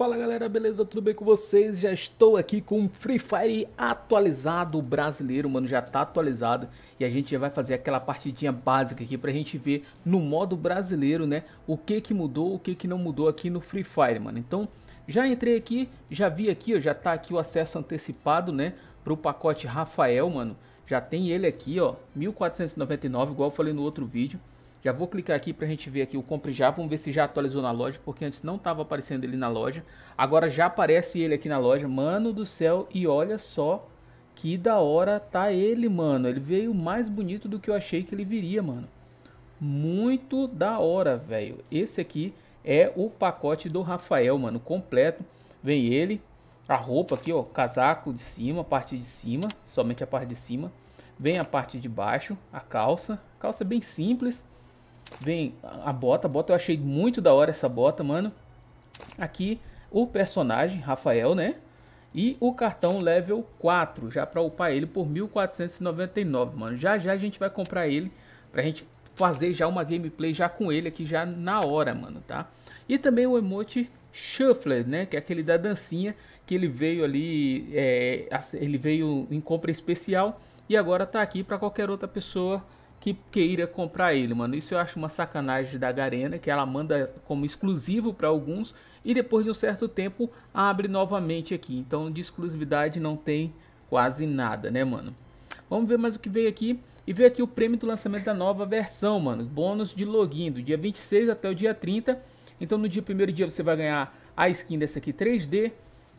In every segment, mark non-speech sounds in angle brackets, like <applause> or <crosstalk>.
Fala galera, beleza? Tudo bem com vocês? Já estou aqui com o Free Fire atualizado brasileiro, mano, já tá atualizado e a gente já vai fazer aquela partidinha básica aqui pra gente ver no modo brasileiro, né, o que que mudou, o que que não mudou aqui no Free Fire, mano. Então, já entrei aqui, já vi aqui, ó, já tá aqui o acesso antecipado, né, pro pacote Rafael, mano. Já tem ele aqui, ó, 1499, igual eu falei no outro vídeo. Já vou clicar aqui para a gente ver aqui o compre já. Vamos ver se já atualizou na loja, porque antes não estava aparecendo ele na loja. Agora já aparece ele aqui na loja. Mano do céu, e olha só que da hora tá ele, mano. Ele veio mais bonito do que eu achei que ele viria, mano. Muito da hora, velho. Esse aqui é o pacote do Rafael, mano, completo. Vem ele, a roupa aqui, ó, casaco de cima, parte de cima, somente a parte de cima. Vem a parte de baixo, a calça. Calça bem simples Vem a bota. A bota eu achei muito da hora essa bota, mano. Aqui o personagem, Rafael, né? E o cartão level 4, já para upar ele por 1499, mano. Já já a gente vai comprar ele pra gente fazer já uma gameplay já com ele aqui já na hora, mano, tá? E também o emote Shuffler, né? Que é aquele da dancinha que ele veio ali, é, ele veio em compra especial e agora tá aqui para qualquer outra pessoa que queira comprar ele, mano. Isso eu acho uma sacanagem da Garena, que ela manda como exclusivo para alguns e depois de um certo tempo abre novamente aqui. Então de exclusividade não tem quase nada, né, mano? Vamos ver mais o que veio aqui. E veio aqui o prêmio do lançamento da nova versão, mano. Bônus de login do dia 26 até o dia 30. Então no dia primeiro dia você vai ganhar a skin dessa aqui 3D,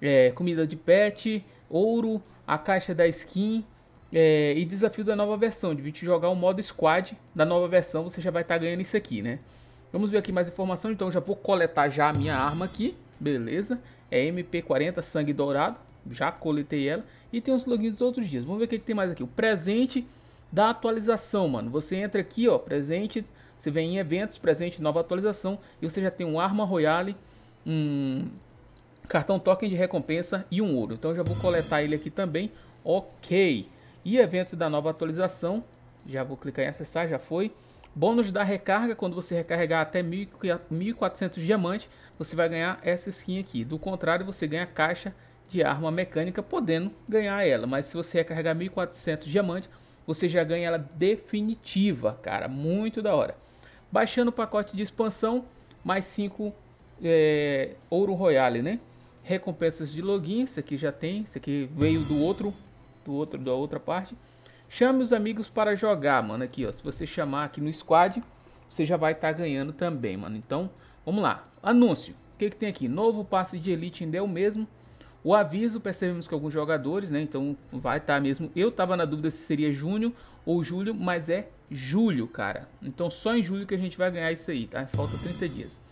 é, comida de pet, ouro, a caixa da skin, é, e desafio da nova versão, de te jogar o modo squad da nova versão, você já vai estar tá ganhando isso aqui, né? Vamos ver aqui mais informação, então já vou coletar já a minha arma aqui, beleza? É MP40 Sangue Dourado, já coletei ela. E tem os logins dos outros dias, vamos ver o que, que tem mais aqui. O presente da atualização, mano. Você entra aqui, ó, presente, você vem em eventos, presente, nova atualização. E você já tem um Arma Royale, um cartão token de recompensa e um ouro. Então já vou coletar ele aqui também, ok e evento da nova atualização. Já vou clicar em acessar, já foi. Bônus da recarga, quando você recarregar até 1.400 diamantes, você vai ganhar essa skin aqui. Do contrário, você ganha caixa de arma mecânica, podendo ganhar ela. Mas se você recarregar 1.400 diamantes, você já ganha ela definitiva, cara. Muito da hora. Baixando o pacote de expansão, mais 5 é, ouro royale, né? Recompensas de login, isso aqui já tem, isso aqui veio do outro do outro, da outra parte. Chame os amigos para jogar, mano, aqui, ó. Se você chamar aqui no squad, você já vai estar tá ganhando também, mano. Então, vamos lá. Anúncio. O que, que tem aqui? Novo passe de elite ainda é o mesmo. O aviso, percebemos que alguns jogadores, né? Então vai estar tá mesmo. Eu tava na dúvida se seria junho ou julho, mas é julho, cara. Então só em julho que a gente vai ganhar isso aí, tá? Falta 30 dias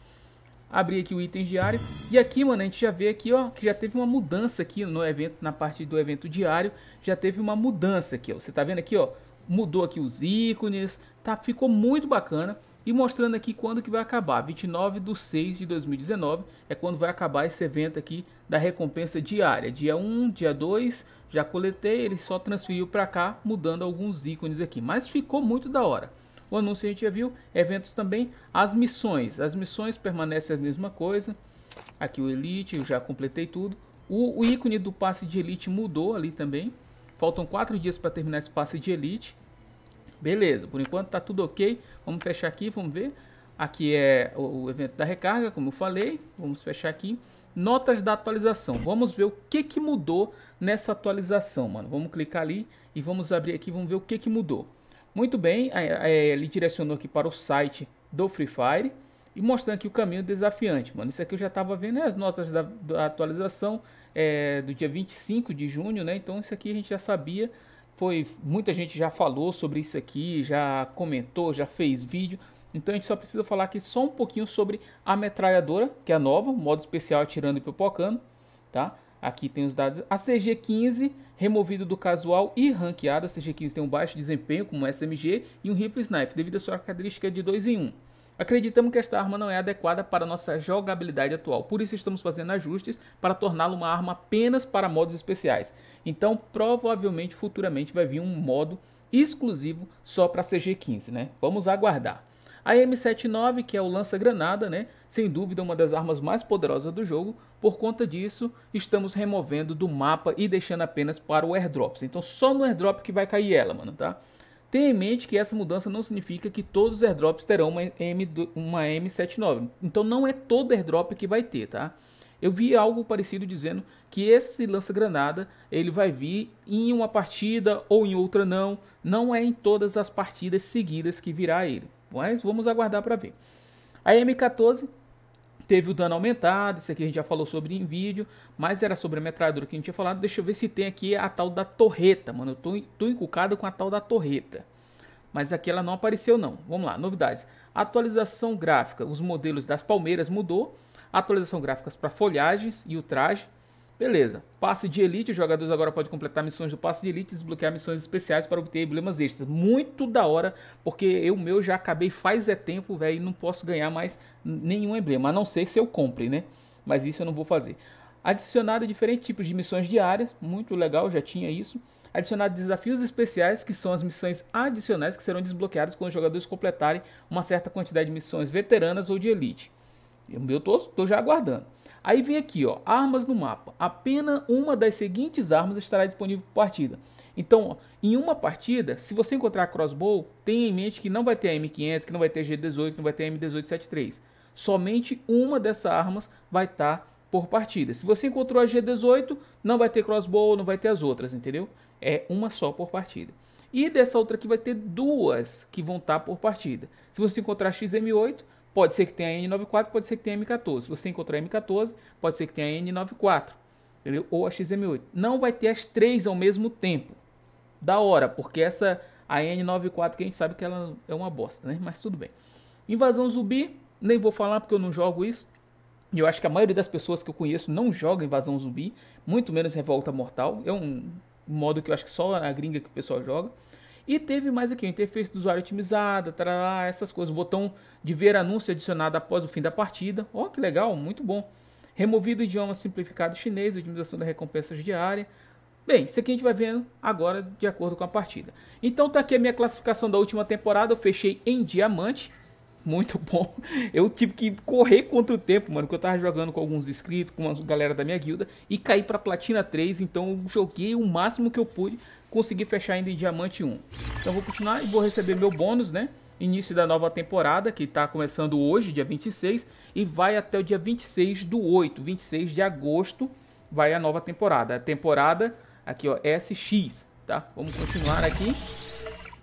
abrir aqui o itens diário. E aqui, mano, a gente já vê aqui, ó, que já teve uma mudança aqui no evento, na parte do evento diário, já teve uma mudança aqui, ó. Você tá vendo aqui, ó, mudou aqui os ícones, tá? Ficou muito bacana. E mostrando aqui quando que vai acabar, 29 de 6 de 2019 é quando vai acabar esse evento aqui da recompensa diária. Dia 1, dia 2, já coletei, ele só transferiu para cá, mudando alguns ícones aqui. Mas ficou muito da hora. O anúncio a gente já viu. Eventos também. As missões. As missões permanecem a mesma coisa. Aqui o Elite, eu já completei tudo. O, o ícone do passe de Elite mudou ali também. Faltam 4 dias para terminar esse passe de Elite. Beleza, por enquanto tá tudo ok. Vamos fechar aqui, vamos ver. Aqui é o, o evento da recarga, como eu falei. Vamos fechar aqui. Notas da atualização. Vamos ver o que, que mudou nessa atualização, mano. Vamos clicar ali e vamos abrir aqui, vamos ver o que, que mudou. Muito bem, é, é, ele direcionou aqui para o site do Free Fire e mostrando aqui o caminho desafiante, mano. Isso aqui eu já estava vendo né, as notas da, da atualização é, do dia 25 de junho, né? Então isso aqui a gente já sabia. Foi muita gente já falou sobre isso aqui, já comentou, já fez vídeo. Então a gente só precisa falar aqui só um pouquinho sobre a metralhadora, que é nova, modo especial atirando e pipocando, tá? Aqui tem os dados. A CG15, removido do casual e ranqueada. A CG15 tem um baixo desempenho, como SMG, e um rifle sniper, devido à sua característica de 2 em 1. Um. Acreditamos que esta arma não é adequada para nossa jogabilidade atual, por isso estamos fazendo ajustes para torná-la uma arma apenas para modos especiais. Então, provavelmente, futuramente vai vir um modo exclusivo só para a CG15, né? Vamos aguardar. A M79, que é o lança-granada, né? sem dúvida uma das armas mais poderosas do jogo, por conta disso estamos removendo do mapa e deixando apenas para o airdrops. Então só no airdrop que vai cair ela, mano, tá? Tenha em mente que essa mudança não significa que todos os airdrops terão uma, M, uma M79. Então não é todo airdrop que vai ter, tá? Eu vi algo parecido dizendo que esse lança-granada ele vai vir em uma partida ou em outra não. Não é em todas as partidas seguidas que virá ele. Mas vamos aguardar para ver. A M14 teve o dano aumentado, isso aqui a gente já falou sobre em vídeo, mas era sobre a metralhadora que a gente tinha falado. Deixa eu ver se tem aqui a tal da torreta, mano. Eu tô, tô encucado com a tal da torreta. Mas aqui ela não apareceu não. Vamos lá, novidades. Atualização gráfica, os modelos das palmeiras mudou. Atualização gráficas para folhagens e o traje. Beleza. Passe de elite. Os jogadores agora podem completar missões do passe de elite e desbloquear missões especiais para obter emblemas extras. Muito da hora, porque eu meu já acabei faz é tempo, velho, e não posso ganhar mais nenhum emblema. A não ser se eu compre, né? Mas isso eu não vou fazer. Adicionado diferentes tipos de missões diárias. Muito legal, já tinha isso. Adicionado desafios especiais, que são as missões adicionais que serão desbloqueadas quando os jogadores completarem uma certa quantidade de missões veteranas ou de elite. Eu tô, tô já aguardando. Aí vem aqui, ó, armas no mapa. Apenas uma das seguintes armas estará disponível para partida. Então, ó, em uma partida, se você encontrar crossbow, tenha em mente que não vai ter M500, que não vai ter G18, que não vai ter M1873. Somente uma dessas armas vai estar tá por partida. Se você encontrou a G18, não vai ter crossbow, não vai ter as outras, entendeu? É uma só por partida. E dessa outra aqui vai ter duas que vão estar tá por partida. Se você encontrar XM8, Pode ser que tenha N94, pode ser que tenha M14. Se você encontrar M14, pode ser que tenha N94 entendeu? ou a XM8. Não vai ter as três ao mesmo tempo. Da hora, porque essa a N94, quem sabe que ela é uma bosta, né? Mas tudo bem. Invasão zumbi, nem vou falar porque eu não jogo isso. E eu acho que a maioria das pessoas que eu conheço não joga Invasão Zumbi, muito menos Revolta Mortal. É um modo que eu acho que só a gringa que o pessoal joga. E teve mais aqui, interface do usuário otimizada, tarará, essas coisas. Botão de ver anúncio adicionado após o fim da partida. Ó, oh, que legal, muito bom. Removido idioma simplificado chinês, otimização das recompensas diária. Bem, isso aqui a gente vai vendo agora de acordo com a partida. Então tá aqui a minha classificação da última temporada, eu fechei em diamante. Muito bom. Eu tive que correr contra o tempo, mano, que eu tava jogando com alguns inscritos, com a galera da minha guilda e caí para platina 3, então eu joguei o máximo que eu pude consegui fechar ainda em diamante 1. Então vou continuar e vou receber meu bônus, né? Início da nova temporada, que está começando hoje, dia 26, e vai até o dia 26 do 8, 26 de agosto, vai a nova temporada. A temporada, aqui ó, SX, tá? Vamos continuar aqui.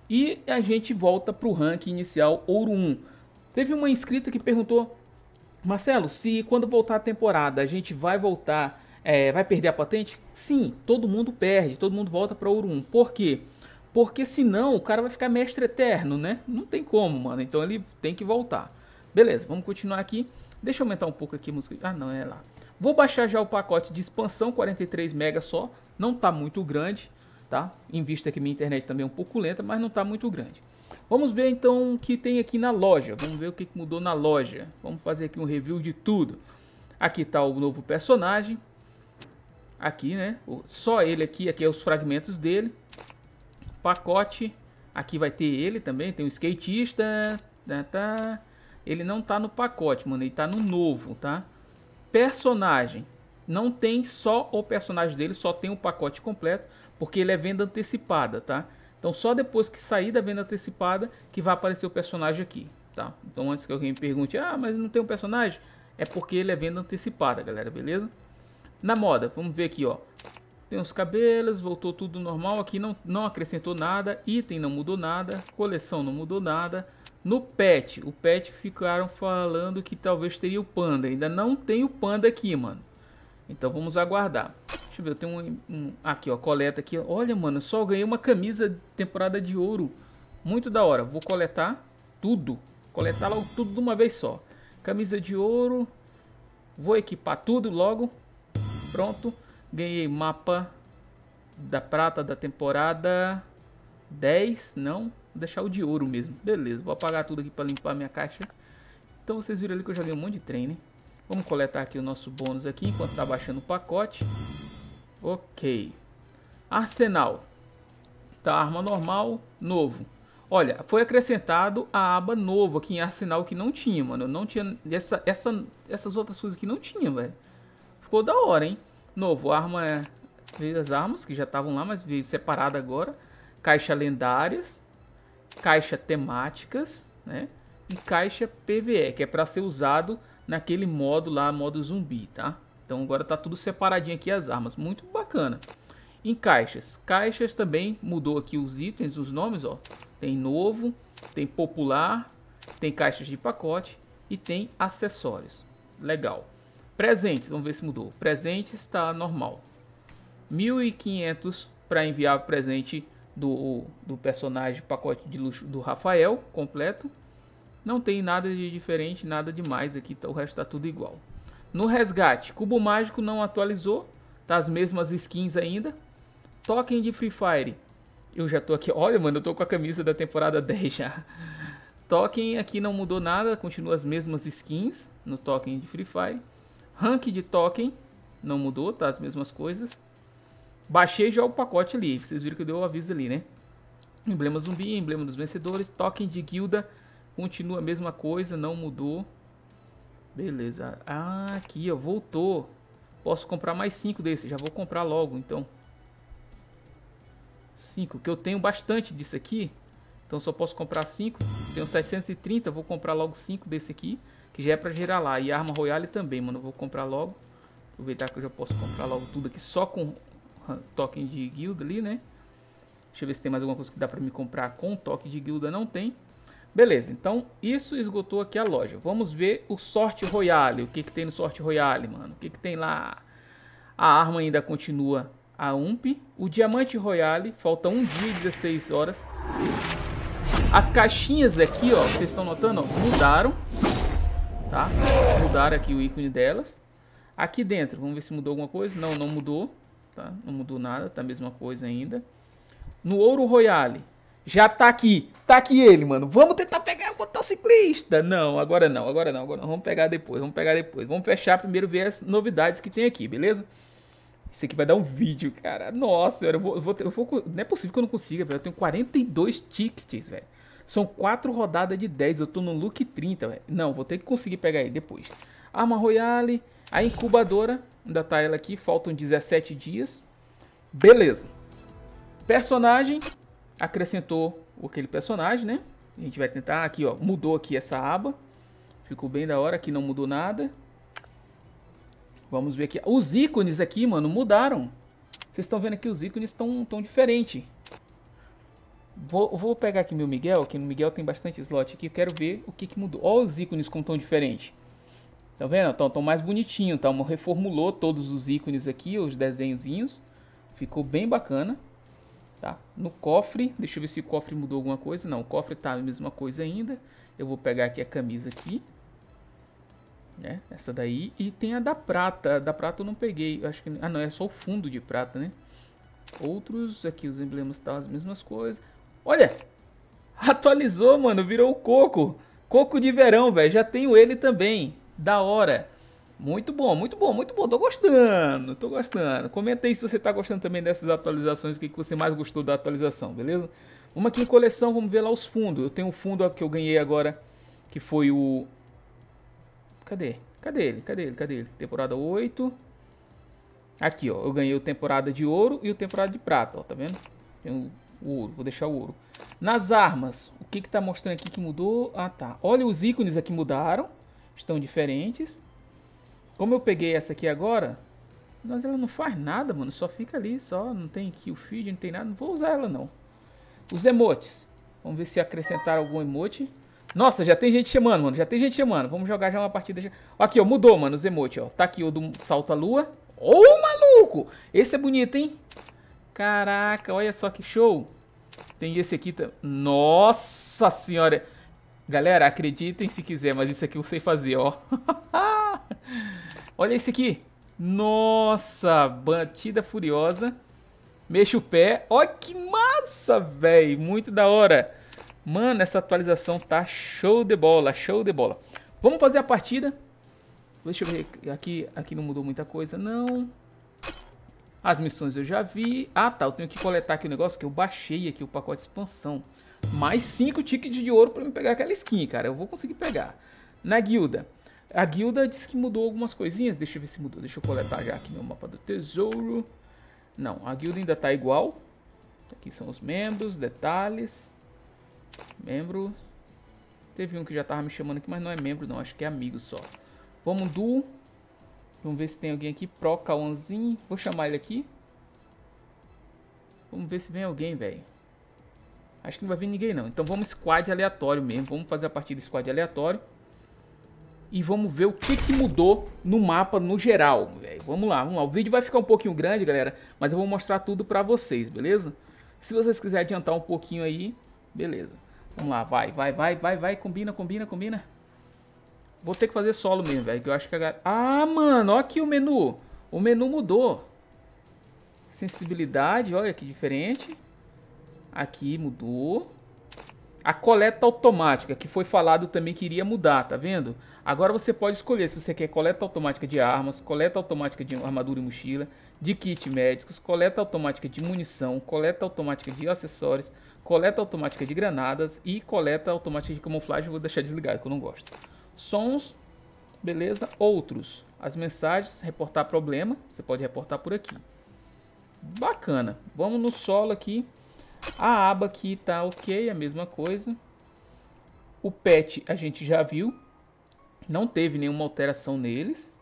E a gente volta para o ranking inicial Ouro 1. Teve uma inscrita que perguntou, Marcelo, se quando voltar a temporada a gente vai voltar é, vai perder a patente? Sim, todo mundo perde, todo mundo volta para Ouro 1. Por quê? Porque senão o cara vai ficar mestre eterno, né? Não tem como, mano. Então ele tem que voltar. Beleza, vamos continuar aqui. Deixa eu aumentar um pouco aqui a música. Ah, não, é lá. Vou baixar já o pacote de expansão, 43 MB só. Não tá muito grande, tá? Em vista que minha internet também é um pouco lenta, mas não tá muito grande. Vamos ver então o que tem aqui na loja. Vamos ver o que mudou na loja. Vamos fazer aqui um review de tudo. Aqui tá o novo personagem aqui, né? Só ele aqui, aqui é os fragmentos dele. Pacote, aqui vai ter ele também, tem o um skatista. Tá, tá. Ele não tá no pacote, mano, ele tá no novo, tá? Personagem, não tem só o personagem dele, só tem o pacote completo, porque ele é venda antecipada, tá? Então só depois que sair da venda antecipada que vai aparecer o personagem aqui, tá? Então antes que alguém me pergunte, ah, mas não tem um personagem? É porque ele é venda antecipada, galera, beleza? Na moda, vamos ver aqui, ó. Tem os cabelos, voltou tudo normal aqui, não, não acrescentou nada. Item não mudou nada, coleção não mudou nada. No pet, o pet ficaram falando que talvez teria o panda. Ainda não tem o panda aqui, mano. Então vamos aguardar. Deixa eu ver, eu tenho um, um aqui, ó, coleta aqui. Olha, mano, só ganhei uma camisa temporada de ouro. Muito da hora. Vou coletar tudo. Coletar logo tudo de uma vez só. Camisa de ouro. Vou equipar tudo logo pronto. Ganhei mapa da prata da temporada 10, não, vou deixar o de ouro mesmo. Beleza, vou apagar tudo aqui para limpar minha caixa. Então vocês viram ali que eu já ganhei um monte de trem, né? Vamos coletar aqui o nosso bônus aqui enquanto tá baixando o pacote. Ok. Arsenal. Tá, arma normal, novo. Olha, foi acrescentado a aba novo aqui em Arsenal que não tinha, mano. não tinha essa, essa, essas outras coisas que não tinha, velho ficou da hora, hein? Novo, arma é... Veio as armas que já estavam lá, mas veio separada agora. Caixa lendárias. Caixa temáticas, né? E caixa PVE, que é para ser usado naquele modo lá, modo zumbi, tá? Então agora tá tudo separadinho aqui as armas. Muito bacana. Em caixas. Caixas também mudou aqui os itens, os nomes, ó. Tem novo, tem popular, tem caixas de pacote e tem acessórios. Legal. Presentes, vamos ver se mudou. Presente está normal. 1.500 para enviar o presente do, do personagem pacote de luxo do Rafael completo. Não tem nada de diferente, nada demais aqui, tá? o resto está tudo igual. No resgate, Cubo Mágico não atualizou, tá as mesmas skins ainda. Token de Free Fire, eu já tô aqui, <laughs> olha mano, eu tô com a camisa da temporada 10 <laughs> já. Token aqui não mudou nada, continua as mesmas skins no token de Free Fire. Rank de token, não mudou, tá as mesmas coisas. Baixei já o pacote ali, vocês viram que deu o aviso ali, né? Emblema zumbi, emblema dos vencedores, token de guilda, continua a mesma coisa, não mudou. Beleza, ah, aqui ó, voltou. Posso comprar mais 5 desses, já vou comprar logo então. 5, que eu tenho bastante disso aqui, então só posso comprar 5. Tenho 730, vou comprar logo 5 desse aqui. Que já é pra gerar lá. E arma Royale também, mano. Vou comprar logo. Aproveitar que eu já posso comprar logo tudo aqui só com token de guilda ali, né? Deixa eu ver se tem mais alguma coisa que dá pra me comprar com toque de guilda. Não tem. Beleza, então isso esgotou aqui a loja. Vamos ver o Sorte Royale. O que, que tem no Sorte Royale, mano? O que, que tem lá? A arma ainda continua a UMP. O Diamante Royale, falta um dia e 16 horas. As caixinhas aqui, ó, vocês estão notando, ó, mudaram tá? Mudar aqui o ícone delas. Aqui dentro, vamos ver se mudou alguma coisa. Não, não mudou, tá? Não mudou nada, tá a mesma coisa ainda. No Ouro Royale, já tá aqui. Tá aqui ele, mano. Vamos tentar pegar o motociclista. Não, agora não, agora não, agora não. Vamos pegar depois, vamos pegar depois. Vamos fechar primeiro ver as novidades que tem aqui, beleza? Isso aqui vai dar um vídeo, cara. Nossa, eu vou, eu vou, eu vou, não é possível que eu não consiga, velho. Eu tenho 42 tickets, velho. São quatro rodadas de 10. Eu tô no look 30, velho. Não, vou ter que conseguir pegar ele depois. Arma Royale. A incubadora. Ainda tá ela aqui. Faltam 17 dias. Beleza. Personagem. Acrescentou aquele personagem, né? A gente vai tentar aqui, ó. Mudou aqui essa aba. Ficou bem da hora. Aqui não mudou nada. Vamos ver aqui. Os ícones aqui, mano, mudaram. Vocês estão vendo aqui os ícones estão tão diferente. Vou, vou, pegar aqui meu Miguel, que no Miguel tem bastante slot aqui. eu Quero ver o que, que mudou. Olha os ícones com tom diferente. Tá vendo? Estão tão mais bonitinho, tá? reformulou todos os ícones aqui, os desenhozinhos. Ficou bem bacana. Tá? No cofre, deixa eu ver se o cofre mudou alguma coisa. Não, o cofre tá a mesma coisa ainda. Eu vou pegar aqui a camisa aqui. Né? Essa daí. E tem a da prata. A da prata eu não peguei. Eu acho que... Ah, não, é só o fundo de prata, né? Outros aqui, os emblemas tá as mesmas coisas. Olha, <laughs> atualizou, mano, virou o coco. Coco de verão, velho, já tenho ele também. Da hora. Muito bom, muito bom, muito bom. Tô gostando, tô gostando. Comenta aí se você tá gostando também dessas atualizações, o que, que você mais gostou da atualização, beleza? Vamos aqui em coleção, vamos ver lá os fundos. Eu tenho um fundo que eu ganhei agora, que foi o... Cadê? Cadê ele? Cadê ele? Cadê ele? Temporada 8. Aqui, ó. Eu ganhei o temporada de ouro e o temporada de prata, ó. Tá vendo? Tem um o ouro, vou deixar o ouro. Nas armas, o que está mostrando aqui que mudou? Ah, tá. Olha os ícones aqui mudaram, estão diferentes. Como eu peguei essa aqui agora, mas ela não faz nada, mano. Só fica ali, só. Não tem aqui o feed, não tem nada. Não vou usar ela, não. Os emotes. Vamos ver se acrescentaram algum emote. Nossa, já tem gente chamando, mano. Já tem gente chamando. Vamos jogar já uma partida. Aqui, ó. Mudou, mano, os emotes, ó. Tá aqui o do salto à lua. Ô, oh, maluco! Esse é bonito, hein? Caraca, olha só que show. Tem esse aqui também. Nossa senhora. Galera, acreditem se quiser, mas isso aqui eu sei fazer, ó. <laughs> olha esse aqui. Nossa, batida furiosa. Mexe o pé. Ó que massa, velho. Muito da hora. Mano, essa atualização tá show de bola, show de bola. Vamos fazer a partida. Deixa eu ver aqui, aqui não mudou muita coisa, não. As missões eu já vi. Ah, tá. Eu tenho que coletar aqui o negócio que eu baixei aqui o pacote de expansão. Mais 5 tickets de ouro para me pegar aquela skin, cara. Eu vou conseguir pegar. Na guilda. A guilda disse que mudou algumas coisinhas. Deixa eu ver se mudou. Deixa eu coletar já aqui meu mapa do tesouro. Não, a guilda ainda tá igual. Aqui são os membros, detalhes. Membro. Teve um que já tava me chamando aqui, mas não é membro não. Acho que é amigo só. Vamos do Vamos ver se tem alguém aqui. pro 11. Vou chamar ele aqui. Vamos ver se vem alguém, velho. Acho que não vai vir ninguém, não. Então vamos squad aleatório mesmo. Vamos fazer a partida squad aleatório. E vamos ver o que, que mudou no mapa no geral, velho. Vamos lá, vamos lá. O vídeo vai ficar um pouquinho grande, galera. Mas eu vou mostrar tudo pra vocês, beleza? Se vocês quiserem adiantar um pouquinho aí, beleza. Vamos lá, vai, vai, vai, vai, vai. Combina, combina, combina. Vou ter que fazer solo mesmo, velho. Que eu acho que a galera... Ah, mano, olha aqui o menu. O menu mudou. Sensibilidade, olha que diferente. Aqui mudou. A coleta automática, que foi falado também que iria mudar, tá vendo? Agora você pode escolher se você quer coleta automática de armas, coleta automática de armadura e mochila, de kit médicos, coleta automática de munição, coleta automática de acessórios, coleta automática de granadas e coleta automática de camuflagem. Vou deixar desligado, que eu não gosto. Sons, beleza? Outros. As mensagens, reportar problema. Você pode reportar por aqui. Bacana. Vamos no solo aqui. A aba aqui tá ok, a mesma coisa. O pet a gente já viu. Não teve nenhuma alteração neles.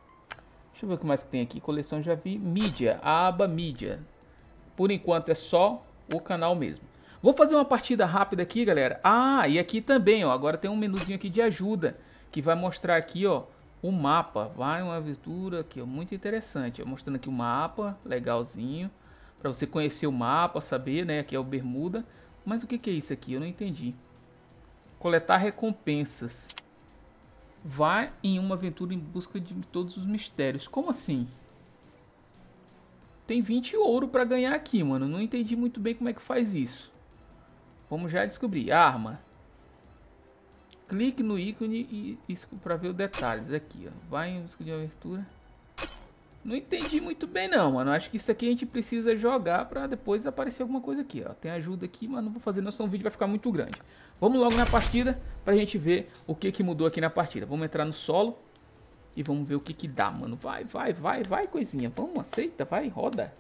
Deixa eu ver o que mais que tem aqui. Coleção já vi. Mídia, a aba mídia. Por enquanto é só o canal mesmo. Vou fazer uma partida rápida aqui, galera. Ah, e aqui também, ó. Agora tem um menuzinho aqui de ajuda que vai mostrar aqui, ó, o mapa. Vai uma aventura aqui, é muito interessante. Ó, mostrando aqui o mapa, legalzinho. Para você conhecer o mapa, saber, né? que é o Bermuda. Mas o que, que é isso aqui? Eu não entendi. Coletar recompensas. Vai em uma aventura em busca de todos os mistérios. Como assim? Tem 20 ouro para ganhar aqui, mano. Não entendi muito bem como é que faz isso. Vamos já descobrir. Arma clique no ícone e isso para ver os detalhes aqui, ó. Vai em busca de abertura. Não entendi muito bem não, mano. Acho que isso aqui a gente precisa jogar para depois aparecer alguma coisa aqui, ó. Tem ajuda aqui, mas não vou fazer não, senão o vídeo vai ficar muito grande. Vamos logo na partida para a gente ver o que que mudou aqui na partida. Vamos entrar no solo e vamos ver o que que dá, mano. Vai, vai, vai, vai, coisinha. Vamos, aceita, vai, roda.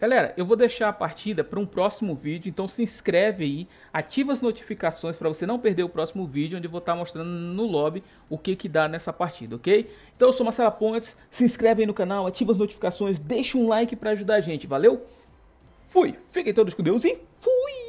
Galera, eu vou deixar a partida para um próximo vídeo, então se inscreve aí, ativa as notificações para você não perder o próximo vídeo, onde eu vou estar tá mostrando no lobby o que que dá nessa partida, ok? Então eu sou Marcelo Pontes, se inscreve aí no canal, ativa as notificações, deixa um like para ajudar a gente, valeu? Fui, fiquem todos com Deus e fui!